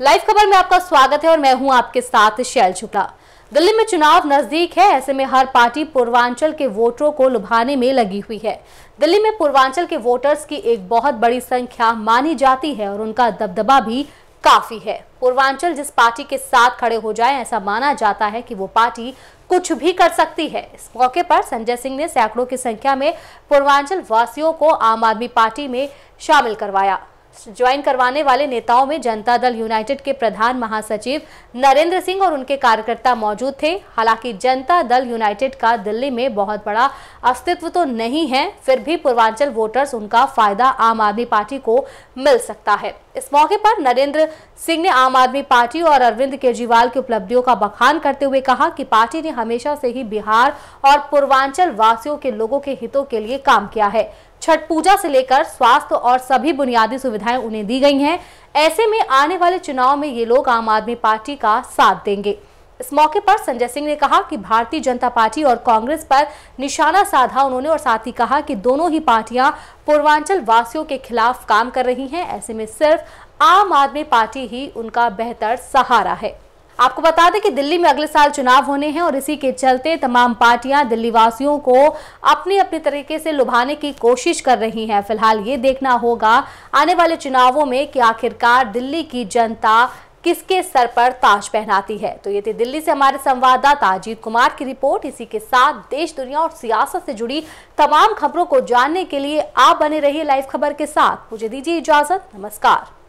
live खबर में आपका स्वागत है और मैं हूं आपके साथ शैल शुक्ला दिल्ली में चुनाव नजदीक है ऐसे में हर पार्टी पूर्वांचल के वोटरों को लुभाने में लगी हुई है दिल्ली में पूर्वांचल के वोटर्स की एक बहुत बड़ी संख्या मानी जाती है और उनका दबदबा भी काफी है पूर्वांचल जिस पार्टी के साथ खड़े हो जाए ऐसा माना जाता है कि वो पार्टी कुछ भी कर सकती है इस मौके पर संजय सिंह ने सैकड़ों की संख्या में पूर्वांचल वासियों को आम आदमी पार्टी में शामिल करवाया ज्वाइन करवाने वाले नेताओं में जनता दल यूनाइटेड के प्रधान महासचिव नरेंद्र सिंह और उनके कार्यकर्ता मौजूद थे हालांकि जनता दल यूनाइटेड का दिल्ली में बहुत बड़ा अस्तित्व तो नहीं है फिर भी पूर्वांचल वोटर्स उनका फायदा आम आदमी पार्टी को मिल सकता है इस मौके पर नरेंद्र सिंह ने आम आदमी पार्टी और अरविंद केजरीवाल की उपलब्धियों का बखान करते हुए कहा कि पार्टी ने हमेशा से ही बिहार और पूर्वांचल वासियों के लोगों के हितों के लिए काम किया है छठ पूजा से लेकर स्वास्थ्य और सभी बुनियादी सुविधाएं उन्हें दी गई हैं ऐसे में आने वाले चुनाव में ये लोग आम आदमी पार्टी का साथ देंगे इस मौके पर संजय सिंह ने कहा कि भारतीय जनता पार्टी और कांग्रेस पर निशाना साधा उन्होंने और साथ ही कहा कि दोनों ही पार्टियां पूर्वांचल वासियों के खिलाफ काम कर रही हैं ऐसे में सिर्फ आम आदमी पार्टी ही उनका बेहतर सहारा है आपको बता दें कि दिल्ली में अगले साल चुनाव होने हैं और इसी के चलते तमाम पार्टियां दिल्ली वासियों को अपने अपने तरीके से लुभाने की कोशिश कर रही हैं फिलहाल ये देखना होगा आने वाले चुनावों में कि आखिरकार दिल्ली की जनता किसके सर पर ताज पहनाती है तो ये थी दिल्ली से हमारे संवाददाता अजीत कुमार की रिपोर्ट इसी के साथ देश दुनिया और सियासत से जुड़ी तमाम खबरों को जानने के लिए आप बने रहिए लाइव खबर के साथ मुझे दीजिए इजाजत नमस्कार